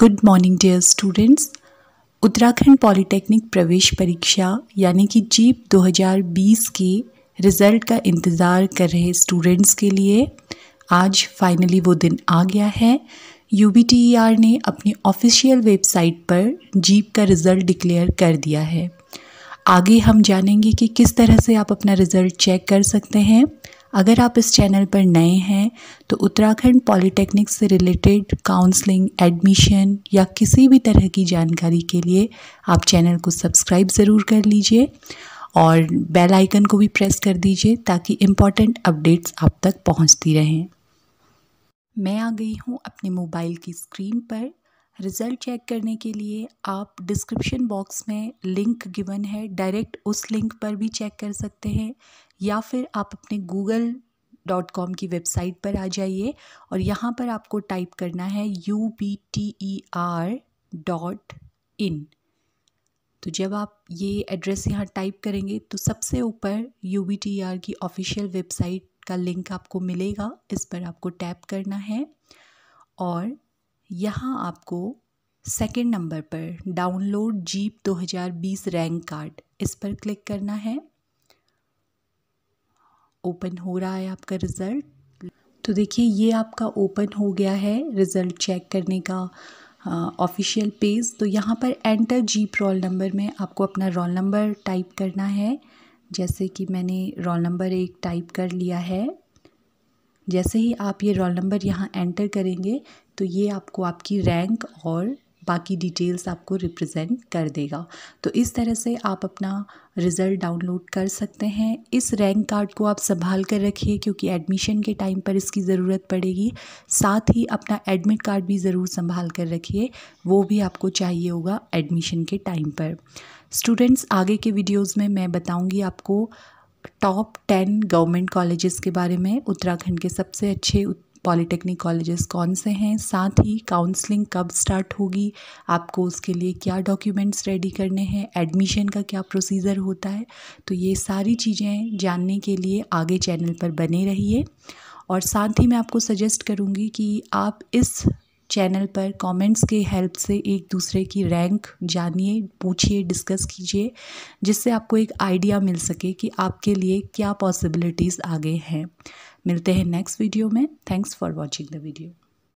good morning dear students Uttarakhand polytechnic प्रवेश परीक्षा यानी कि जीप 2020 के रिज़ल्ट का इंतज़ार कर रहे स्टूडेंट्स के लिए आज फाइनली वो दिन आ गया है यू e ने अपनी ऑफिशियल वेबसाइट पर जीप का रिज़ल्ट डिक्लेयर कर दिया है आगे हम जानेंगे कि किस तरह से आप अपना रिज़ल्ट चेक कर सकते हैं अगर आप इस चैनल पर नए हैं तो उत्तराखंड पॉलिटेक्निक से रिलेटेड काउंसलिंग एडमिशन या किसी भी तरह की जानकारी के लिए आप चैनल को सब्सक्राइब ज़रूर कर लीजिए और बेल आइकन को भी प्रेस कर दीजिए ताकि इम्पॉर्टेंट अपडेट्स आप तक पहुंचती रहें मैं आ गई हूं अपने मोबाइल की स्क्रीन पर रिज़ल्ट चेक करने के लिए आप डिस्क्रिप्शन बॉक्स में लिंक गिवन है डायरेक्ट उस लिंक पर भी चेक कर सकते हैं या फिर आप अपने गूगल डॉट कॉम की वेबसाइट पर आ जाइए और यहाँ पर आपको टाइप करना है U B T E R dot in तो जब आप ये एड्रेस यहाँ टाइप करेंगे तो सबसे ऊपर यू बी टी आर की ऑफिशियल वेबसाइट का लिंक आपको मिलेगा इस पर आपको टैप करना है और यहाँ आपको सेकेंड नंबर पर डाउनलोड जीप 2020 रैंक कार्ड इस पर क्लिक करना है ओपन हो रहा है आपका रिज़ल्ट तो देखिए ये आपका ओपन हो गया है रिज़ल्ट चेक करने का ऑफिशियल पेज तो यहाँ पर एंटर जीप रोल नंबर में आपको अपना रोल नंबर टाइप करना है जैसे कि मैंने रोल नंबर एक टाइप कर लिया है जैसे ही आप ये रोल नंबर यहाँ एंटर करेंगे तो ये आपको आपकी रैंक और बाकी डिटेल्स आपको रिप्रेजेंट कर देगा तो इस तरह से आप अपना रिज़ल्ट डाउनलोड कर सकते हैं इस रैंक कार्ड को आप संभाल कर रखिए क्योंकि एडमिशन के टाइम पर इसकी ज़रूरत पड़ेगी साथ ही अपना एडमिट कार्ड भी ज़रूर संभाल कर रखिए वो भी आपको चाहिए होगा एडमिशन के टाइम पर स्टूडेंट्स आगे के वीडियोज़ में मैं बताऊँगी आपको टॉप टेन गवर्नमेंट कॉलेजेस के बारे में उत्तराखंड के सबसे अच्छे पॉलिटेक्निक कॉलेजेस कौन से हैं साथ ही काउंसलिंग कब स्टार्ट होगी आपको उसके लिए क्या डॉक्यूमेंट्स रेडी करने हैं एडमिशन का क्या प्रोसीजर होता है तो ये सारी चीज़ें जानने के लिए आगे चैनल पर बने रहिए और साथ ही मैं आपको सजेस्ट करूँगी कि आप इस चैनल पर कमेंट्स के हेल्प से एक दूसरे की रैंक जानिए पूछिए डिस्कस कीजिए जिससे आपको एक आइडिया मिल सके कि आपके लिए क्या पॉसिबिलिटीज़ आगे हैं मिलते हैं नेक्स्ट वीडियो में thanks for watching the video